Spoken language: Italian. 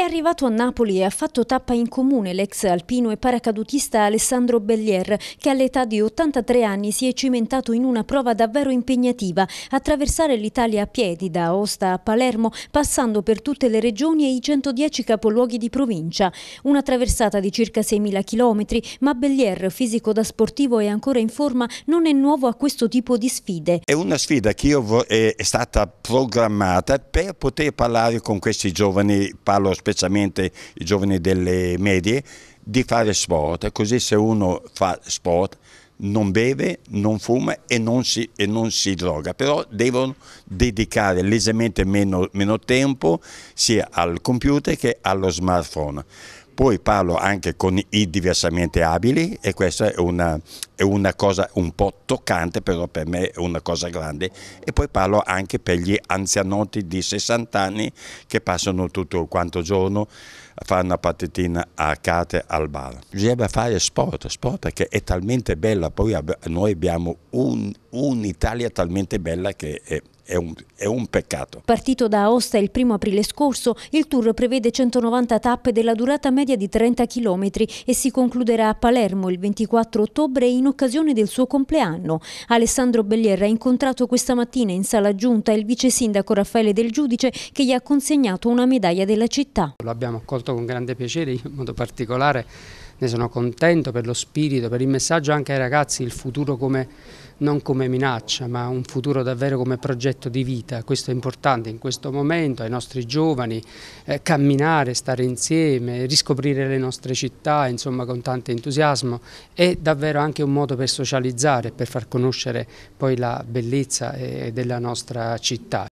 È arrivato a Napoli e ha fatto tappa in comune l'ex alpino e paracadutista Alessandro Bellier, che all'età di 83 anni si è cimentato in una prova davvero impegnativa, attraversare l'Italia a piedi da Aosta a Palermo, passando per tutte le regioni e i 110 capoluoghi di provincia. Una traversata di circa 6.000 km, ma Bellier, fisico da sportivo e ancora in forma, non è nuovo a questo tipo di sfide. È una sfida che è stata programmata per poter parlare con questi giovani, parlo specialmente specialmente i giovani delle medie, di fare sport, così se uno fa sport non beve, non fuma e non si, e non si droga, però devono dedicare leggermente meno, meno tempo sia al computer che allo smartphone poi parlo anche con i diversamente abili e questa è una, è una, cosa un po' toccante, però per me è una cosa grande. E poi parlo anche per gli anzianotti di 60 anni che passano tutto quanto giorno a fare una partitina a cate al bar. Bisogna fare sport, sport perché è talmente bella, poi noi abbiamo un'Italia un talmente bella che è è un, è un, peccato. Partito da Aosta il primo aprile scorso, il tour prevede 190 tappe della durata media di 30 km e si concluderà a Palermo il 24 ottobre in occasione del suo compleanno. Alessandro Bellier ha incontrato questa mattina in sala giunta il vice sindaco Raffaele Del Giudice che gli ha consegnato una medaglia della città. Lo abbiamo accolto con grande piacere, in modo particolare ne sono contento per lo spirito, per il messaggio anche ai ragazzi, il futuro come, non come minaccia ma un futuro davvero come progetto di vita, questo è importante in questo momento, ai nostri giovani, eh, camminare, stare insieme, riscoprire le nostre città insomma con tanto entusiasmo, è davvero anche un modo per socializzare, per far conoscere poi la bellezza eh, della nostra città.